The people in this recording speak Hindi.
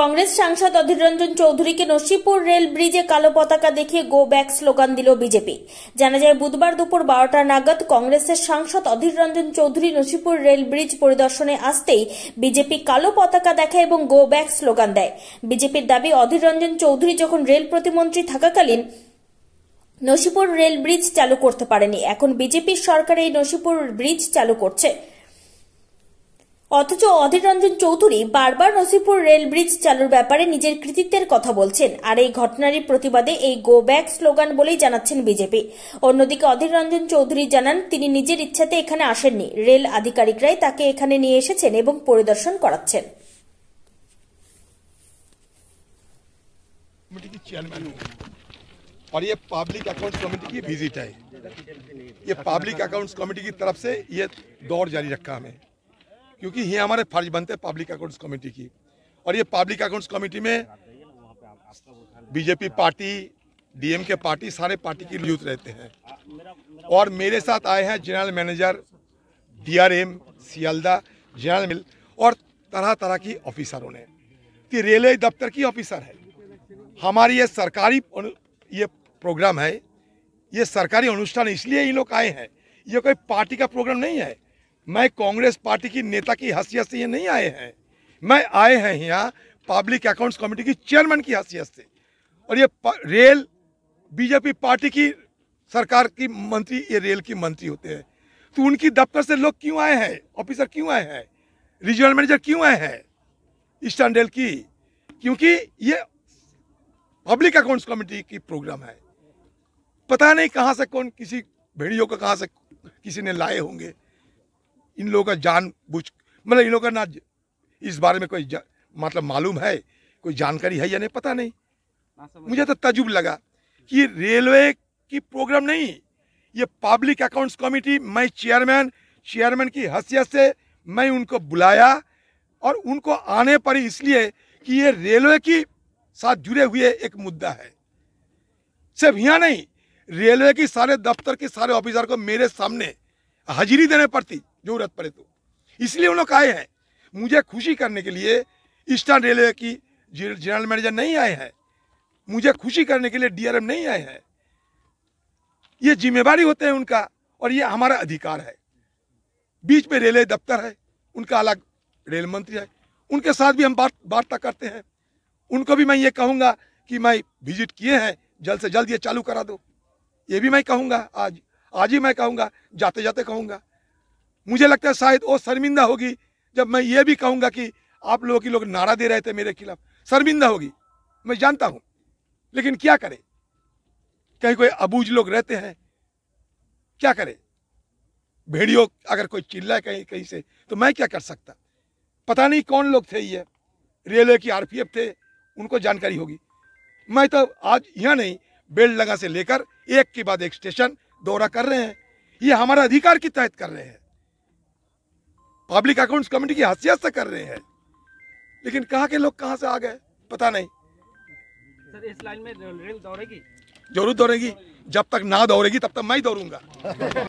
কংগ্রেস সাংসদ অধীর রঞ্জন চৌধুরীকে নসিপুর রেল ব্রিজে কালো পতাকা দেখিয়ে গো ব্যাক স্লোগান দিল বিজেপি জানা যায় বুধবার দুপুর বারোটা নাগাদ কংগ্রেসের সাংসদ অধীর রঞ্জন চৌধুরী নসিপুর রেল ব্রিজ পরিদর্শনে আসতেই বিজেপি কালো পতাকা দেখায় এবং গো ব্যাক স্লোগান দেয় বিজেপির দাবি অধীর রঞ্জন চৌধুরী যখন রেল প্রতিমন্ত্রী থাকাকালীন নসিপুর রেল ব্রিজ চালু করতে পারেনি এখন বিজেপির সরকার এই নসিপুর ব্রিজ চালু করছে অথচ অধীর রঞ্জন চৌধুরী বারবার নসিপুর রেল ব্রিজ চালুর ব্যাপারে নিজের কৃতিত্বের কথা বলছেন আর এই ঘটনারই প্রতিবাদে এই গো ব্যাক স্লোগান বলেই জানাচ্ছেন বিজেপি অন্যদিকে অধীর রঞ্জন চৌধুরী জানান তিনি নিজের ইচ্ছাতে এখানে আসেননি রেল আধিকারিকরাই তাকে এখানে নিয়ে এসেছেন এবং পরিদর্শন করাচ্ছেন और ये पब्लिक अकाउंट्स कमेटी की विजिट है ये पब्लिक अकाउंट्स कमेटी की तरफ से ये जारी रखा हमें क्योंकि ये हमारे फर्ज बनते हैं पब्लिक अकाउंट्स कमेटी की और ये पब्लिक अकाउंट्स कमेटी में बीजेपी पार्टी डीएम के पार्टी सारे पार्टी के यूथ रहते हैं और मेरे साथ आए हैं general manager DRM Sealdah general मिल और तरह तरह की ऑफिसरों ने कि रेलवे दफ्तर की ऑफिसर है हमारी ये सरकारी ये प्रोग्राम है ये सरकारी अनुष्ठान इसलिए इन लोग आए हैं ये कोई पार्टी का प्रोग्राम नहीं है मैं कांग्रेस पार्टी की नेता की हैसियत से ये नहीं आए हैं मैं आए हैं यहाँ पब्लिक अकाउंट्स कमेटी की चेयरमैन की हैसियत से और ये रेल बीजेपी पार्टी की सरकार की मंत्री ये रेल की मंत्री होते हैं तो उनकी दफ्तर से लोग क्यों आए हैं ऑफिसर क्यों आए हैं रीजनल मैनेजर क्यों आए हैं ईस्टर्न रेल की क्योंकि ये पब्लिक अकाउंट्स कमेटी की प्रोग्राम है पता नहीं कहाँ से कौन किसी भेड़ियों को कहाँ से किसी ने लाए होंगे इन लोगों का जान बुझ मतलब इन लोगों का ना इस बारे में कोई मतलब मालूम है कोई जानकारी है या नहीं पता नहीं मुझे तो तजुब लगा कि रेलवे की प्रोग्राम नहीं ये पब्लिक अकाउंट्स कमेटी मैं चेयरमैन चेयरमैन की हैसियत से मैं उनको बुलाया और उनको आने पर इसलिए कि ये रेलवे की साथ जुड़े हुए एक मुद्दा है सिर्फ यहाँ नहीं रेलवे की सारे दफ्तर के सारे ऑफिसर को मेरे सामने हाजिरी देने पड़ती जरूरत पड़े तो इसलिए उन लोग आए हैं मुझे खुशी करने के लिए ईस्टर्न रेलवे की जनरल मैनेजर नहीं आए हैं मुझे खुशी करने के लिए डीआरएम नहीं आए हैं ये जिम्मेवारी होते हैं उनका और ये हमारा अधिकार है बीच में रेलवे दफ्तर है उनका अलग रेल मंत्री है उनके साथ भी हम बात वार्ता करते हैं उनको भी मैं ये कहूँगा कि मैं विजिट किए हैं जल्द से जल्द ये चालू करा दो ये भी मैं कहूँगा आज आज ही मैं कहूँगा जाते जाते कहूँगा मुझे लगता है शायद वो शर्मिंदा होगी जब मैं ये भी कहूँगा कि आप लोगों की लोग नारा दे रहे थे मेरे खिलाफ शर्मिंदा होगी मैं जानता हूँ लेकिन क्या करें कहीं कोई अबूज लोग रहते हैं क्या करें भेड़ियों अगर कोई चिल्लाए कहीं कहीं से तो मैं क्या कर सकता पता नहीं कौन लोग थे ये रेलवे की आरपीएफ थे उनको जानकारी होगी मैं तो आज यहाँ नहीं बेल्ट लगा से लेकर एक के बाद एक स्टेशन दौरा कर रहे हैं ये हमारा अधिकार के तहत कर रहे हैं पब्लिक अकाउंट्स कमेटी की हैसियत से कर रहे हैं लेकिन कहाँ के लोग कहाँ से आ गए पता नहीं सर इस लाइन में रेल दौड़ेगी जरूर दौड़ेगी जब तक ना दौड़ेगी तब तक मैं ही दौड़ूंगा